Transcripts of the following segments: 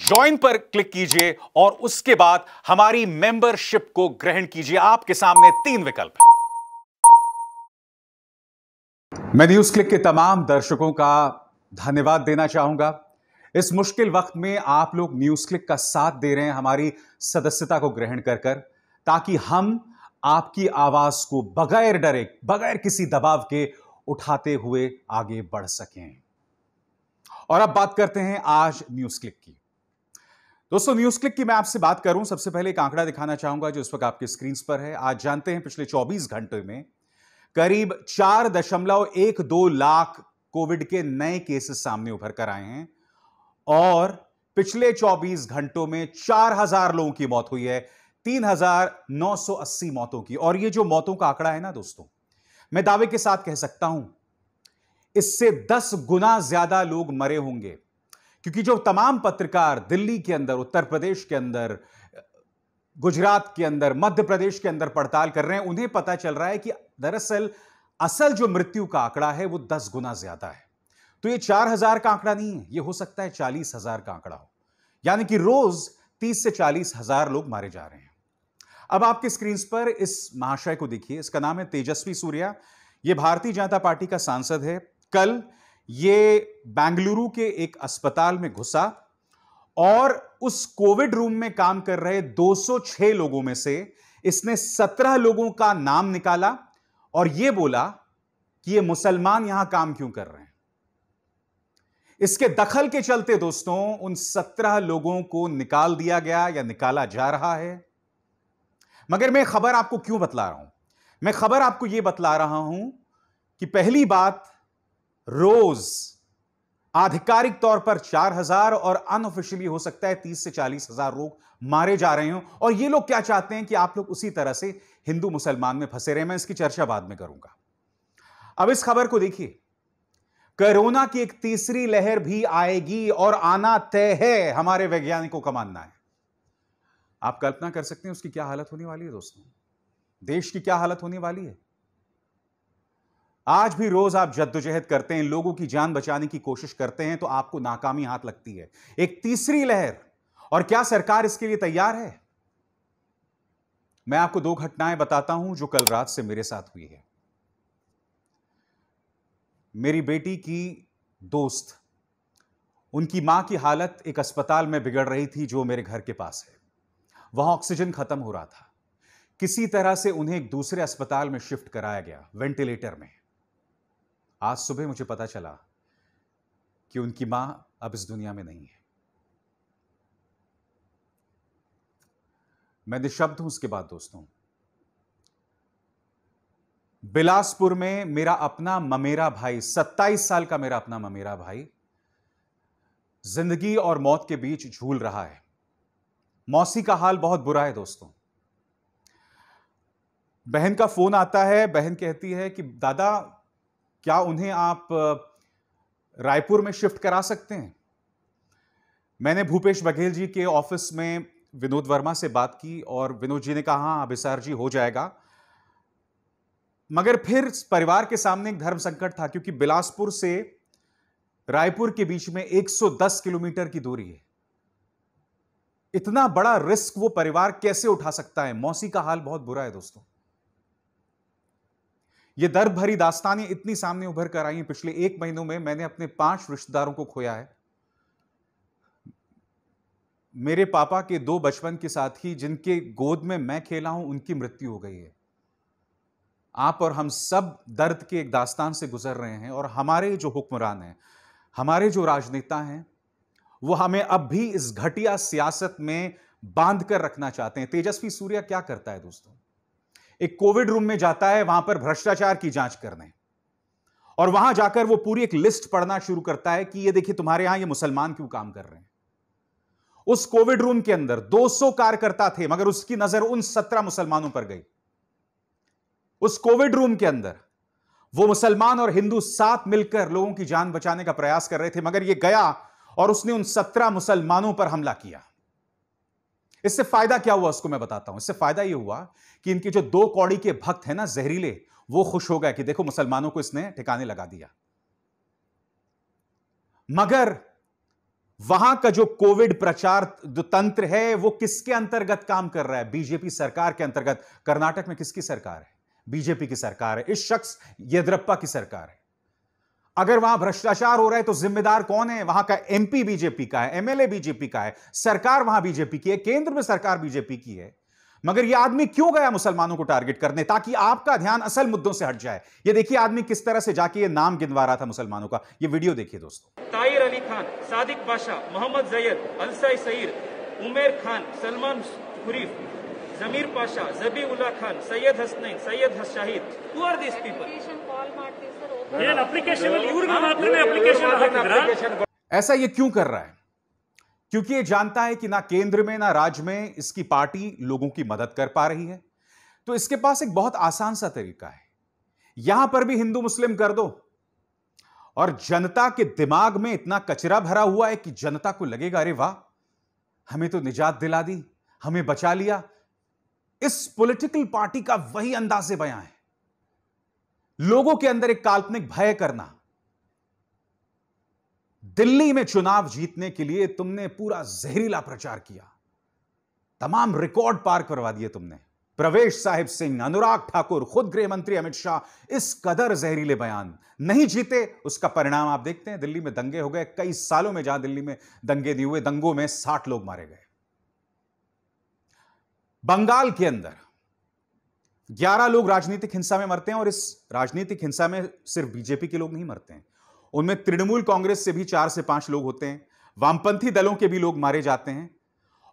Join पर click कीजिए और उसके बाद हमारी मेंबरशिप को ग्रहण कीजिए आपके सामने तीन विकल्प हैं मैं न्यूज क्लिक के तमाम दर्शकों का धन्यवाद देना चाहूंगा इस मुश्किल वक्त में आप लोग न्यूज क्लिक का साथ दे रहे हैं हमारी सदस्यता को ग्रहण कर कर ताकि हम आपकी आवाज को बगैर डरे बगैर किसी दबाव के उठाते हुए आगे बढ़ सकें और अब बात करते हैं आज न्यूज क्लिक की दोस्तों न्यूज क्लिक की मैं आपसे बात करूं सबसे पहले एक आंकड़ा दिखाना चाहूंगा जो इस वक्त आपके स्क्रीन पर है आज जानते हैं पिछले 24 घंटे में करीब चार दशमलव एक दो लाख कोविड के नए केसेस सामने उभर कर आए हैं और पिछले 24 घंटों में 4000 लोगों की मौत हुई है 3980 मौतों की और ये जो मौतों का आंकड़ा है ना दोस्तों मैं दावे के साथ कह सकता हूं इससे दस गुना ज्यादा लोग मरे होंगे क्योंकि जो तमाम पत्रकार दिल्ली के अंदर उत्तर प्रदेश के अंदर गुजरात के अंदर मध्य प्रदेश के अंदर पड़ताल कर रहे हैं उन्हें पता चल रहा है कि दरअसल असल जो मृत्यु का आंकड़ा है वो दस गुना ज्यादा है तो ये चार हजार का आंकड़ा नहीं है ये हो सकता है चालीस हजार का आंकड़ा हो यानी कि रोज तीस से चालीस हजार लोग मारे जा रहे हैं अब आपके स्क्रीन पर इस महाशय को देखिए इसका नाम है तेजस्वी सूर्या ये भारतीय जनता पार्टी का सांसद है कल ये बेंगलुरु के एक अस्पताल में घुसा और उस कोविड रूम में काम कर रहे 206 लोगों में से इसने 17 लोगों का नाम निकाला और यह बोला कि ये मुसलमान यहां काम क्यों कर रहे हैं इसके दखल के चलते दोस्तों उन 17 लोगों को निकाल दिया गया या निकाला जा रहा है मगर मैं खबर आपको क्यों बतला रहा हूं मैं खबर आपको यह बतला रहा हूं कि पहली बात रोज आधिकारिक तौर पर चार हजार और अनऑफिशियली हो सकता है तीस से चालीस हजार लोग मारे जा रहे हो और ये लोग क्या चाहते हैं कि आप लोग उसी तरह से हिंदू मुसलमान में फंसे रहे मैं इसकी चर्चा बाद में करूंगा अब इस खबर को देखिए कोरोना की एक तीसरी लहर भी आएगी और आना तय है हमारे वैज्ञानिकों का मानना है आप कल्पना कर सकते हैं उसकी क्या हालत होने वाली है दोस्तों देश की क्या हालत होने वाली है आज भी रोज आप जद्दोजहद करते हैं लोगों की जान बचाने की कोशिश करते हैं तो आपको नाकामी हाथ लगती है एक तीसरी लहर और क्या सरकार इसके लिए तैयार है मैं आपको दो घटनाएं बताता हूं जो कल रात से मेरे साथ हुई है मेरी बेटी की दोस्त उनकी मां की हालत एक अस्पताल में बिगड़ रही थी जो मेरे घर के पास है वहां ऑक्सीजन खत्म हो रहा था किसी तरह से उन्हें एक दूसरे अस्पताल में शिफ्ट कराया गया वेंटिलेटर में आज सुबह मुझे पता चला कि उनकी मां अब इस दुनिया में नहीं है मैं निःशब्द हूं उसके बाद दोस्तों बिलासपुर में मेरा अपना ममेरा भाई 27 साल का मेरा अपना ममेरा भाई जिंदगी और मौत के बीच झूल रहा है मौसी का हाल बहुत बुरा है दोस्तों बहन का फोन आता है बहन कहती है कि दादा क्या उन्हें आप रायपुर में शिफ्ट करा सकते हैं मैंने भूपेश बघेल जी के ऑफिस में विनोद वर्मा से बात की और विनोद जी ने कहा हाँ, अभिसार जी हो जाएगा मगर फिर परिवार के सामने एक धर्म संकट था क्योंकि बिलासपुर से रायपुर के बीच में 110 किलोमीटर की दूरी है इतना बड़ा रिस्क वो परिवार कैसे उठा सकता है मौसी का हाल बहुत बुरा है दोस्तों ये दर्द भरी दास्तानें इतनी सामने उभर कर आई हैं पिछले एक महीनों में मैंने अपने पांच रिश्तेदारों को खोया है मेरे पापा के दो बचपन के साथी जिनके गोद में मैं खेला हूं उनकी मृत्यु हो गई है आप और हम सब दर्द के एक दास्तान से गुजर रहे हैं और हमारे जो हुक्मरान हैं हमारे जो राजनेता हैं वो हमें अब भी इस घटिया सियासत में बांध कर रखना चाहते हैं तेजस्वी सूर्या क्या करता है दोस्तों एक कोविड रूम में जाता है वहां पर भ्रष्टाचार की जांच करने और वहां जाकर वो पूरी एक लिस्ट पढ़ना शुरू करता है कि ये देखिए तुम्हारे यहां ये मुसलमान क्यों काम कर रहे हैं उस कोविड रूम के अंदर 200 कार्यकर्ता थे मगर उसकी नजर उन 17 मुसलमानों पर गई उस कोविड रूम के अंदर वो मुसलमान और हिंदू साथ मिलकर लोगों की जान बचाने का प्रयास कर रहे थे मगर ये गया और उसने उन सत्रह मुसलमानों पर हमला किया इससे फायदा क्या हुआ उसको मैं बताता हूं इससे फायदा यह हुआ कि इनके जो दो कौड़ी के भक्त हैं ना जहरीले वो खुश हो गए कि देखो मुसलमानों को इसने ठिकाने लगा दिया मगर वहां का जो कोविड प्रचार जो तंत्र है वो किसके अंतर्गत काम कर रहा है बीजेपी सरकार के अंतर्गत कर्नाटक में किसकी सरकार है बीजेपी की सरकार है इस शख्स येद्रप्पा की सरकार है अगर वहां भ्रष्टाचार हो रहा है तो जिम्मेदार कौन है वहां का एमपी बीजेपी का है एमएलए बीजेपी का है सरकार वहां बीजेपी की है केंद्र में सरकार बीजेपी की है मगर यह आदमी क्यों गया मुसलमानों को टारगेट करने ताकि आपका ध्यान असल मुद्दों से हट जाए ये देखिए आदमी किस तरह से जाके ये नाम गिनवा रहा था मुसलमानों का ये वीडियो देखिए दोस्तों ताहिर अली खान सादिक बादशाह मोहम्मद जैद अलसाई सईर उमेर खान सलमान खुरीफ ಜಮೀರ್ ಪಾಷಾ ಜಬಿ ಉಲ್ಲಾ ಖಾನ್ ಸೈಯದ್ ಹಸ್ನೈನ್ ಸೈಯದ್ ಹಸ್ ಶಾಹಿದ್ ಹೂ ಆರ್ ದೀಸ್ ऐसा ये क्यों कर रहा है क्योंकि ये जानता है कि ना केंद्र में ना राज्य में इसकी पार्टी लोगों की मदद कर पा रही है तो इसके पास एक बहुत आसान सा तरीका है यहां पर भी हिंदू मुस्लिम कर दो और जनता के दिमाग में इतना कचरा भरा हुआ है कि जनता को लगेगा अरे वाह हमें तो निजात दिला दी हमें बचा लिया इस पॉलिटिकल पार्टी का वही अंदाजे बयां है लोगों के अंदर एक काल्पनिक भय करना दिल्ली में चुनाव जीतने के लिए तुमने पूरा जहरीला प्रचार किया तमाम रिकॉर्ड पार करवा दिए तुमने प्रवेश साहिब सिंह अनुराग ठाकुर खुद गृह मंत्री अमित शाह इस कदर जहरीले बयान नहीं जीते उसका परिणाम आप देखते हैं दिल्ली में दंगे हो गए कई सालों में जहां दिल्ली में दंगे नहीं हुए दंगों में साठ लोग मारे गए बंगाल के अंदर 11 लोग राजनीतिक हिंसा में मरते हैं और इस राजनीतिक हिंसा में सिर्फ बीजेपी के लोग नहीं मरते हैं उनमें तृणमूल कांग्रेस से भी चार से पांच लोग होते हैं वामपंथी दलों के भी लोग मारे जाते हैं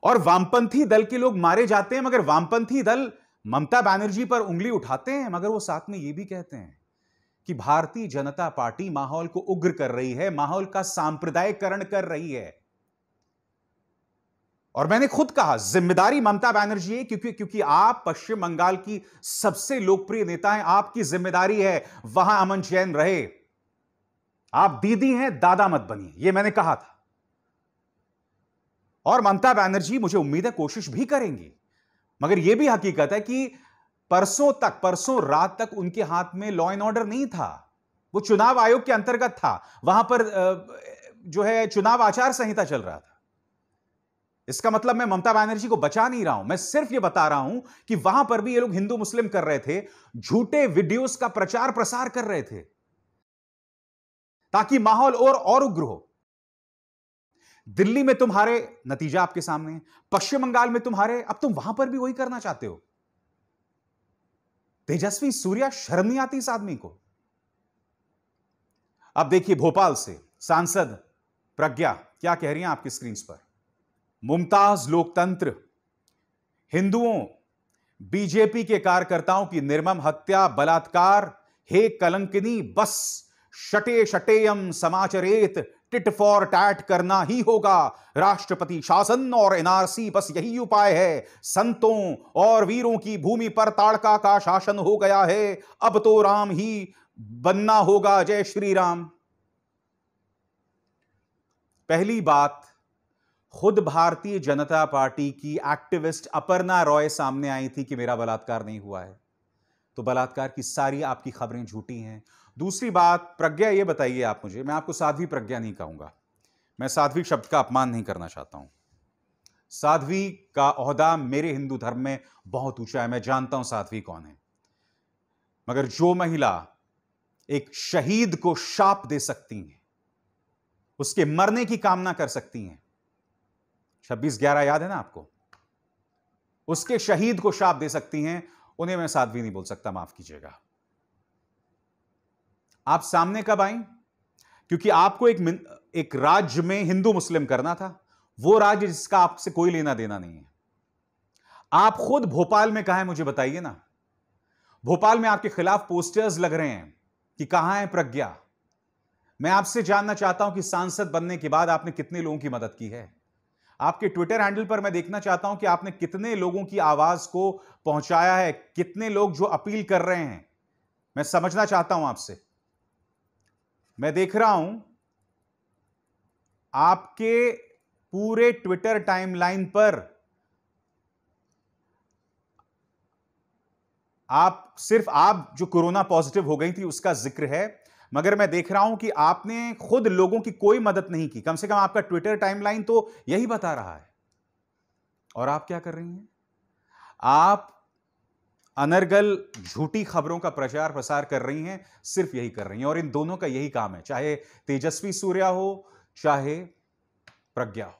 और वामपंथी दल के लोग मारे जाते हैं मगर वामपंथी दल ममता बनर्जी पर उंगली उठाते हैं मगर वो साथ में ये भी कहते हैं कि भारतीय जनता पार्टी माहौल को उग्र कर रही है माहौल का सांप्रदायिकरण कर रही है और मैंने खुद कहा जिम्मेदारी ममता बैनर्जी है क्योंकि क्योंकि आप पश्चिम बंगाल की सबसे लोकप्रिय नेता हैं आपकी जिम्मेदारी है वहां अमन चैन रहे आप दीदी हैं दादा मत बनी ये मैंने कहा था और ममता बनर्जी मुझे उम्मीद है कोशिश भी करेंगी मगर यह भी हकीकत है कि परसों तक परसों रात तक उनके हाथ में लॉ एंड ऑर्डर नहीं था वो चुनाव आयोग के अंतर्गत था वहां पर जो है चुनाव आचार संहिता चल रहा था इसका मतलब मैं ममता बनर्जी को बचा नहीं रहा हूं मैं सिर्फ ये बता रहा हूं कि वहां पर भी ये लोग हिंदू मुस्लिम कर रहे थे झूठे वीडियोस का प्रचार प्रसार कर रहे थे ताकि माहौल और और उग्र हो दिल्ली में तुम्हारे नतीजा आपके सामने पश्चिम बंगाल में तुम्हारे अब तुम वहां पर भी वही करना चाहते हो तेजस्वी सूर्या शर्म नहीं आती इस आदमी को अब देखिए भोपाल से सांसद प्रज्ञा क्या कह रही हैं आपकी स्क्रीन पर मुमताज लोकतंत्र हिंदुओं बीजेपी के कार्यकर्ताओं की निर्मम हत्या बलात्कार हे कलंकनी बस शटे शटेयम समाचरेत टिट फॉर टैट करना ही होगा राष्ट्रपति शासन और एनआरसी बस यही उपाय है संतों और वीरों की भूमि पर ताड़का का शासन हो गया है अब तो राम ही बनना होगा जय श्री राम पहली बात खुद भारतीय जनता पार्टी की एक्टिविस्ट अपर्णा रॉय सामने आई थी कि मेरा बलात्कार नहीं हुआ है तो बलात्कार की सारी आपकी खबरें झूठी हैं दूसरी बात प्रज्ञा ये बताइए आप मुझे मैं आपको साध्वी प्रज्ञा नहीं कहूंगा मैं साध्वी शब्द का अपमान नहीं करना चाहता हूं साध्वी का अहदा मेरे हिंदू धर्म में बहुत ऊंचा है मैं जानता हूं साध्वी कौन है मगर जो महिला एक शहीद को शाप दे सकती हैं उसके मरने की कामना कर सकती हैं छब्बीस ग्यारह याद है ना आपको उसके शहीद को शाप दे सकती हैं उन्हें मैं साध्वी नहीं बोल सकता माफ कीजिएगा आप सामने कब आई क्योंकि आपको एक एक राज्य में हिंदू मुस्लिम करना था वो राज्य जिसका आपसे कोई लेना देना नहीं है आप खुद भोपाल में कहा है मुझे बताइए ना भोपाल में आपके खिलाफ पोस्टर्स लग रहे हैं कि कहां है प्रज्ञा मैं आपसे जानना चाहता हूं कि सांसद बनने के बाद आपने कितने लोगों की मदद की है आपके ट्विटर हैंडल पर मैं देखना चाहता हूं कि आपने कितने लोगों की आवाज को पहुंचाया है कितने लोग जो अपील कर रहे हैं मैं समझना चाहता हूं आपसे मैं देख रहा हूं आपके पूरे ट्विटर टाइमलाइन पर आप सिर्फ आप जो कोरोना पॉजिटिव हो गई थी उसका जिक्र है मगर मैं देख रहा हूं कि आपने खुद लोगों की कोई मदद नहीं की कम से कम आपका ट्विटर टाइमलाइन तो यही बता रहा है और आप क्या कर रही हैं आप अनर्गल झूठी खबरों का प्रचार प्रसार कर रही हैं सिर्फ यही कर रही हैं और इन दोनों का यही काम है चाहे तेजस्वी सूर्या हो चाहे प्रज्ञा हो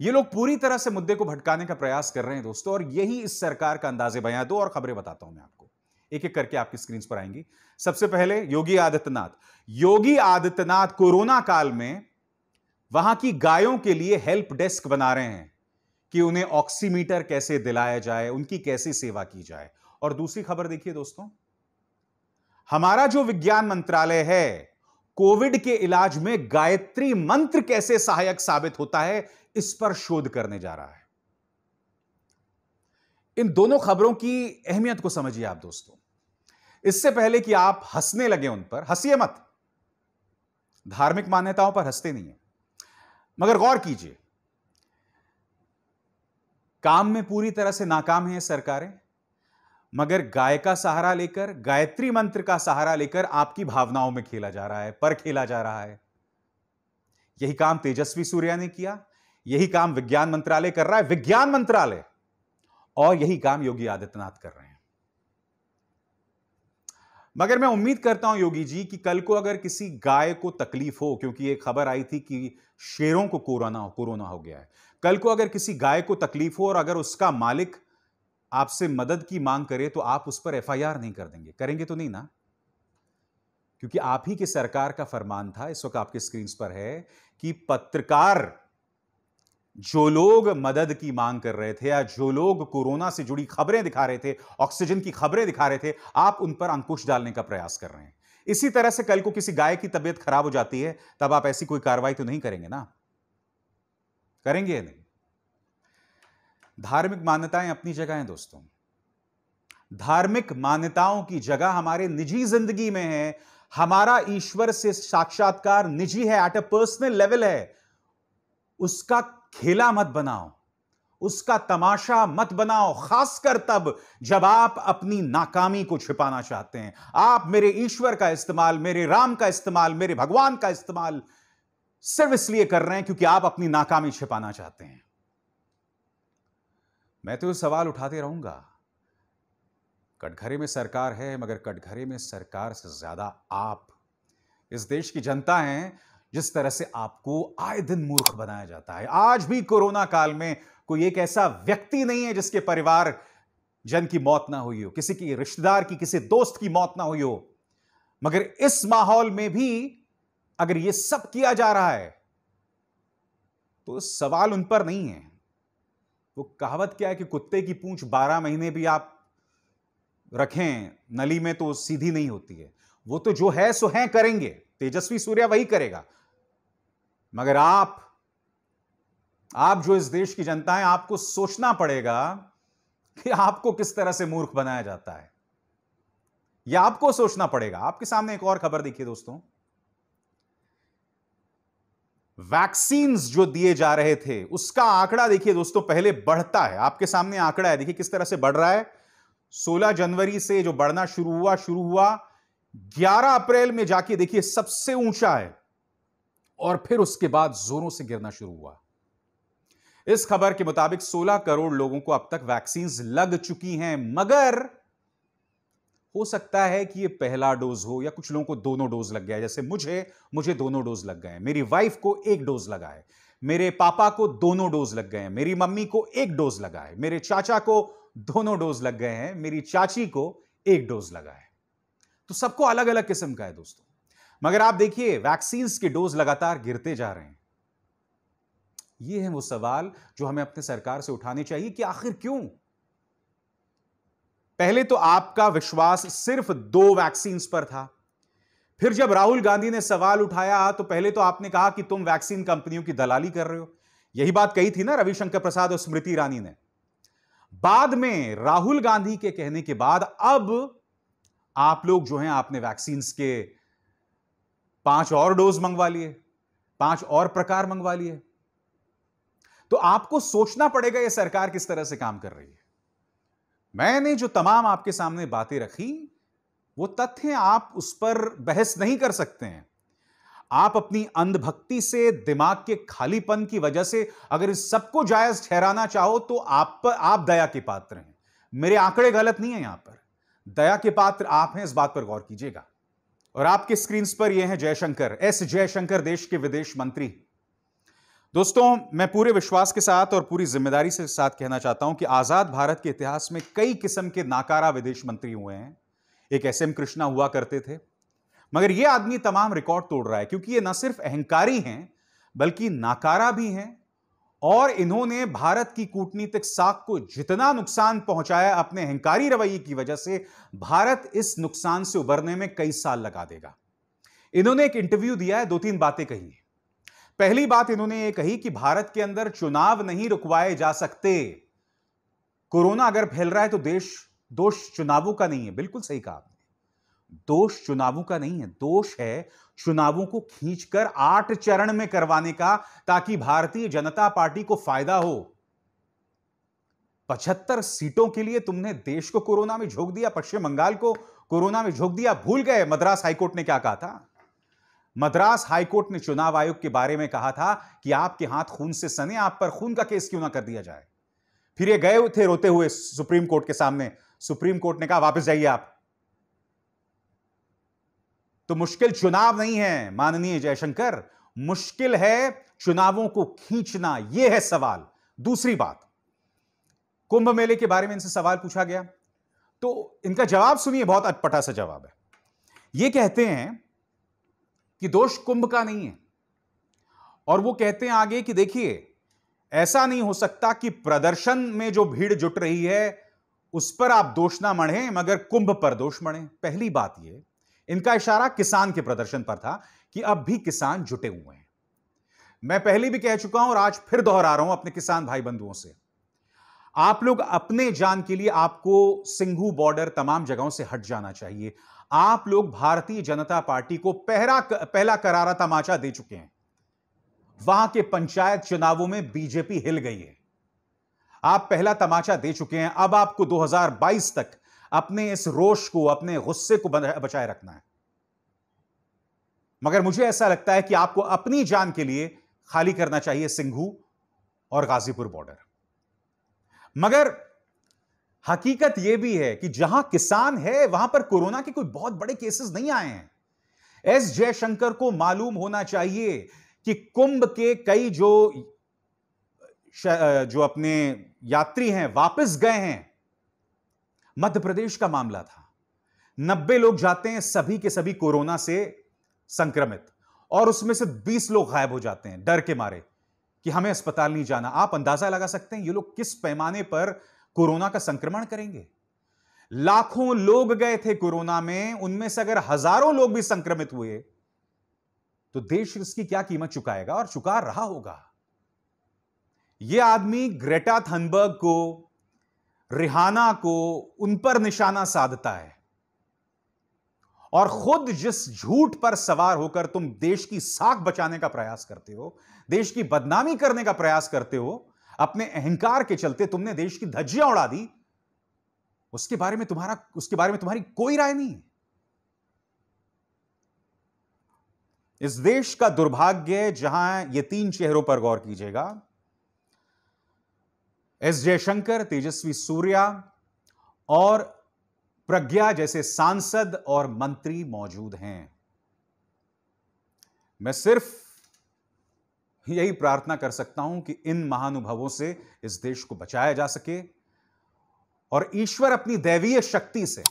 ये लोग पूरी तरह से मुद्दे को भटकाने का प्रयास कर रहे हैं दोस्तों और यही इस सरकार का अंदाजे बयां दो और खबरें बताता हूं मैं आपको एक एक करके आपकी स्क्रीन पर आएंगी सबसे पहले योगी आदित्यनाथ योगी आदित्यनाथ कोरोना काल में वहां की गायों के लिए हेल्प डेस्क बना रहे हैं कि उन्हें ऑक्सीमीटर कैसे दिलाया जाए उनकी कैसी सेवा की जाए और दूसरी खबर देखिए दोस्तों हमारा जो विज्ञान मंत्रालय है कोविड के इलाज में गायत्री मंत्र कैसे सहायक साबित होता है इस पर शोध करने जा रहा है इन दोनों खबरों की अहमियत को समझिए आप दोस्तों इससे पहले कि आप हंसने लगे उन पर हंसिए मत धार्मिक मान्यताओं पर हंसते नहीं है मगर गौर कीजिए काम में पूरी तरह से नाकाम है सरकारें मगर गाय का सहारा लेकर गायत्री मंत्र का सहारा लेकर आपकी भावनाओं में खेला जा रहा है पर खेला जा रहा है यही काम तेजस्वी सूर्या ने किया यही काम विज्ञान मंत्रालय कर रहा है विज्ञान मंत्रालय और यही काम योगी आदित्यनाथ कर रहे हैं मगर मैं उम्मीद करता हूं योगी जी कि कल को अगर किसी गाय को तकलीफ हो क्योंकि एक खबर आई थी कि शेरों को कोरोना कोरोना हो गया है कल को अगर किसी गाय को तकलीफ हो और अगर उसका मालिक आपसे मदद की मांग करे तो आप उस पर एफआईआर नहीं कर देंगे करेंगे तो नहीं ना क्योंकि आप ही की सरकार का फरमान था इस वक्त आपके स्क्रीन पर है कि पत्रकार जो लोग मदद की मांग कर रहे थे या जो लोग कोरोना से जुड़ी खबरें दिखा रहे थे ऑक्सीजन की खबरें दिखा रहे थे आप उन पर अंकुश डालने का प्रयास कर रहे हैं इसी तरह से कल को किसी गाय की तबीयत खराब हो जाती है तब आप ऐसी कोई कार्रवाई तो नहीं करेंगे ना करेंगे या नहीं धार्मिक मान्यताएं अपनी जगह हैं दोस्तों धार्मिक मान्यताओं की जगह हमारे निजी जिंदगी में है हमारा ईश्वर से साक्षात्कार निजी है एट अ पर्सनल लेवल है उसका खेला मत बनाओ उसका तमाशा मत बनाओ खासकर तब जब आप अपनी नाकामी को छिपाना चाहते हैं आप मेरे ईश्वर का इस्तेमाल मेरे राम का इस्तेमाल मेरे भगवान का इस्तेमाल सिर्फ इसलिए कर रहे हैं क्योंकि आप अपनी नाकामी छिपाना चाहते हैं मैं तो सवाल उठाते रहूंगा कटघरे में सरकार है मगर कटघरे में सरकार से ज्यादा आप इस देश की जनता हैं जिस तरह से आपको आए दिन मूर्ख बनाया जाता है आज भी कोरोना काल में कोई एक ऐसा व्यक्ति नहीं है जिसके परिवार जन की मौत ना हुई हो किसी की रिश्तेदार की किसी दोस्त की मौत ना हुई हो मगर इस माहौल में भी अगर यह सब किया जा रहा है तो सवाल उन पर नहीं है वो कहावत क्या है कि कुत्ते की पूंछ बारह महीने भी आप रखें नली में तो सीधी नहीं होती है वो तो जो है सो है करेंगे तेजस्वी सूर्या वही करेगा मगर आप आप जो इस देश की जनता है आपको सोचना पड़ेगा कि आपको किस तरह से मूर्ख बनाया जाता है यह आपको सोचना पड़ेगा आपके सामने एक और खबर देखिए दोस्तों वैक्सीन्स जो दिए जा रहे थे उसका आंकड़ा देखिए दोस्तों पहले बढ़ता है आपके सामने आंकड़ा है देखिए किस तरह से बढ़ रहा है 16 जनवरी से जो बढ़ना शुरू हुआ शुरू हुआ 11 अप्रैल में जाके देखिए सबसे ऊंचा है और फिर उसके बाद जोरों से गिरना शुरू हुआ इस खबर के मुताबिक 16 करोड़ लोगों को अब तक वैक्सीन लग चुकी हैं मगर हो सकता है कि ये पहला डोज हो या कुछ लोगों को दोनों डोज लग गया जैसे मुझे मुझे दोनों डोज लग गए मेरी वाइफ को एक डोज लगा है मेरे पापा को दोनों डोज लग गए हैं मेरी मम्मी को एक डोज लगा है मेरे चाचा को दोनों डोज लग गए हैं मेरी चाची को एक डोज लगा है तो सबको अलग अलग किस्म का है दोस्तों मगर आप देखिए वैक्सीन के डोज लगातार गिरते जा रहे हैं यह है वो सवाल जो हमें अपने सरकार से उठाने चाहिए कि आखिर क्यों पहले तो आपका विश्वास सिर्फ दो वैक्सीन पर था फिर जब राहुल गांधी ने सवाल उठाया तो पहले तो आपने कहा कि तुम वैक्सीन कंपनियों की दलाली कर रहे हो यही बात कही थी ना रविशंकर प्रसाद और स्मृति ईरानी ने बाद में राहुल गांधी के कहने के बाद अब आप लोग जो हैं आपने वैक्सीन के पांच और डोज मंगवा लिए पांच और प्रकार मंगवा लिए तो आपको सोचना पड़ेगा ये सरकार किस तरह से काम कर रही है मैंने जो तमाम आपके सामने बातें रखी वो तथ्य आप उस पर बहस नहीं कर सकते हैं आप अपनी अंधभक्ति से दिमाग के खालीपन की वजह से अगर इस सबको जायज ठहराना चाहो तो आप पर आप दया के पात्र हैं मेरे आंकड़े गलत नहीं है यहां पर दया के पात्र आप हैं इस बात पर गौर कीजिएगा और आपके स्क्रीन पर यह है जयशंकर एस जयशंकर देश के विदेश मंत्री दोस्तों मैं पूरे विश्वास के साथ और पूरी जिम्मेदारी से साथ कहना चाहता हूं कि आजाद भारत के इतिहास में कई किस्म के नाकारा विदेश मंत्री हुए हैं एक एस एम कृष्णा हुआ करते थे मगर यह आदमी तमाम रिकॉर्ड तोड़ रहा है क्योंकि ये ना सिर्फ अहंकारी हैं बल्कि नाकारा भी हैं और इन्होंने भारत की कूटनीतिक साख को जितना नुकसान पहुंचाया अपने अहंकारी रवैये की वजह से भारत इस नुकसान से उबरने में कई साल लगा देगा इन्होंने एक इंटरव्यू दिया है दो तीन बातें कही है पहली बात इन्होंने ये कही कि भारत के अंदर चुनाव नहीं रुकवाए जा सकते कोरोना अगर फैल रहा है तो देश दोष चुनावों का नहीं है बिल्कुल सही कहा आपने दोष चुनावों का नहीं है दोष है चुनावों को खींचकर आठ चरण में करवाने का ताकि भारतीय जनता पार्टी को फायदा हो पचहत्तर सीटों के लिए तुमने देश को कोरोना में झोंक दिया पश्चिम बंगाल को कोरोना में झोंक दिया भूल गए मद्रास हाईकोर्ट ने क्या कहा था मद्रास हाईकोर्ट ने चुनाव आयोग के बारे में कहा था कि आपके हाथ खून से सने आप पर खून का केस क्यों ना कर दिया जाए फिर ये गए थे रोते हुए सुप्रीम कोर्ट के सामने सुप्रीम कोर्ट ने कहा वापस जाइए आप तो मुश्किल चुनाव नहीं है माननीय जयशंकर मुश्किल है चुनावों को खींचना यह है सवाल दूसरी बात कुंभ मेले के बारे में इनसे सवाल पूछा गया तो इनका जवाब सुनिए बहुत अटपटा सा जवाब है ये कहते हैं कि दोष कुंभ का नहीं है और वो कहते हैं आगे कि देखिए ऐसा नहीं हो सकता कि प्रदर्शन में जो भीड़ जुट रही है उस पर आप दोष ना मढ़ें मगर कुंभ पर दोष मढ़ें पहली बात यह इनका इशारा किसान के प्रदर्शन पर था कि अब भी किसान जुटे हुए हैं मैं पहले भी कह चुका हूं और आज फिर दोहरा रहा हूं अपने किसान भाई बंधुओं से आप लोग अपने जान के लिए आपको सिंघू बॉर्डर तमाम जगहों से हट जाना चाहिए आप लोग भारतीय जनता पार्टी को पहरा पहला करारा तमाचा दे चुके हैं वहां के पंचायत चुनावों में बीजेपी हिल गई है आप पहला तमाचा दे चुके हैं अब आपको 2022 तक अपने इस रोष को अपने गुस्से को बचाए रखना है मगर मुझे ऐसा लगता है कि आपको अपनी जान के लिए खाली करना चाहिए सिंघू और गाजीपुर बॉर्डर मगर हकीकत यह भी है कि जहां किसान है वहां पर कोरोना के कोई बहुत बड़े केसेस नहीं आए हैं एस जयशंकर को मालूम होना चाहिए कि कुंभ के कई जो जो अपने यात्री हैं वापस गए हैं मध्य प्रदेश का मामला था नब्बे लोग जाते हैं सभी के सभी कोरोना से संक्रमित और उसमें से बीस लोग गायब हो जाते हैं डर के मारे कि हमें अस्पताल नहीं जाना आप अंदाजा लगा सकते हैं ये लोग किस पैमाने पर कोरोना का संक्रमण करेंगे लाखों लोग गए थे कोरोना में उनमें से अगर हजारों लोग भी संक्रमित हुए तो देश इसकी क्या कीमत चुकाएगा और चुका रहा होगा यह आदमी ग्रेटा थनबर्ग को रिहाना को उन पर निशाना साधता है और खुद जिस झूठ पर सवार होकर तुम देश की साख बचाने का प्रयास करते हो देश की बदनामी करने का प्रयास करते हो अपने अहंकार के चलते तुमने देश की धज्जियां उड़ा दी उसके बारे में तुम्हारा उसके बारे में तुम्हारी कोई राय नहीं है इस देश का दुर्भाग्य जहां ये तीन चेहरों पर गौर कीजिएगा एस जयशंकर तेजस्वी सूर्या और प्रज्ञा जैसे सांसद और मंत्री मौजूद हैं मैं सिर्फ यही प्रार्थना कर सकता हूं कि इन महानुभवों से इस देश को बचाया जा सके और ईश्वर अपनी दैवीय शक्ति से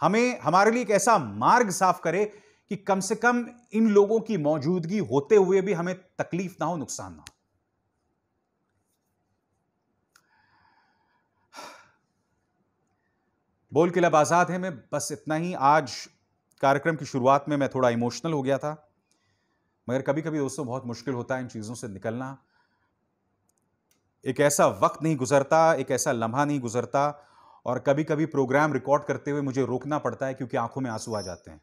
हमें हमारे लिए एक ऐसा मार्ग साफ करे कि कम से कम इन लोगों की मौजूदगी होते हुए भी हमें तकलीफ ना हो नुकसान ना हो बोल के लब आज़ाद है मैं बस इतना ही आज कार्यक्रम की शुरुआत में मैं थोड़ा इमोशनल हो गया था मगर कभी कभी दोस्तों बहुत मुश्किल होता है इन चीज़ों से निकलना एक ऐसा वक्त नहीं गुजरता एक ऐसा लम्हा नहीं गुजरता और कभी कभी प्रोग्राम रिकॉर्ड करते हुए मुझे रोकना पड़ता है क्योंकि आंखों में आंसू आ जाते हैं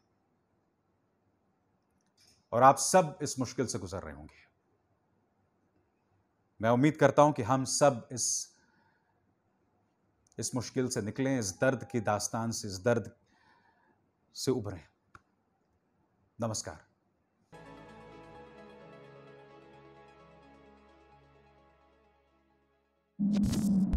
और आप सब इस मुश्किल से गुजर रहे होंगे मैं उम्मीद करता हूं कि हम सब इस इस मुश्किल से निकलें इस दर्द की दास्तान से इस दर्द से उभरें नमस्कार you.